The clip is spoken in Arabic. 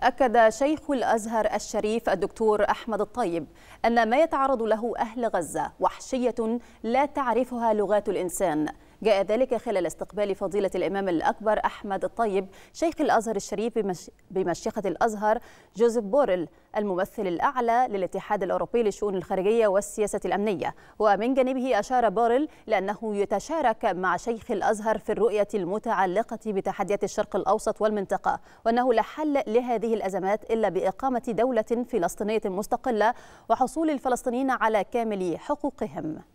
أكد شيخ الأزهر الشريف الدكتور أحمد الطيب أن ما يتعرض له أهل غزة وحشية لا تعرفها لغات الإنسان جاء ذلك خلال استقبال فضيلة الإمام الأكبر أحمد الطيب شيخ الأزهر الشريف بمشيخة الأزهر جوزيف بوريل الممثل الأعلى للاتحاد الأوروبي للشؤون الخارجية والسياسة الأمنية ومن جانبه أشار بوريل لأنه يتشارك مع شيخ الأزهر في الرؤية المتعلقة بتحديات الشرق الأوسط والمنطقة وأنه لا حل لهذه الأزمات إلا بإقامة دولة فلسطينية مستقلة وحصول الفلسطينيين على كامل حقوقهم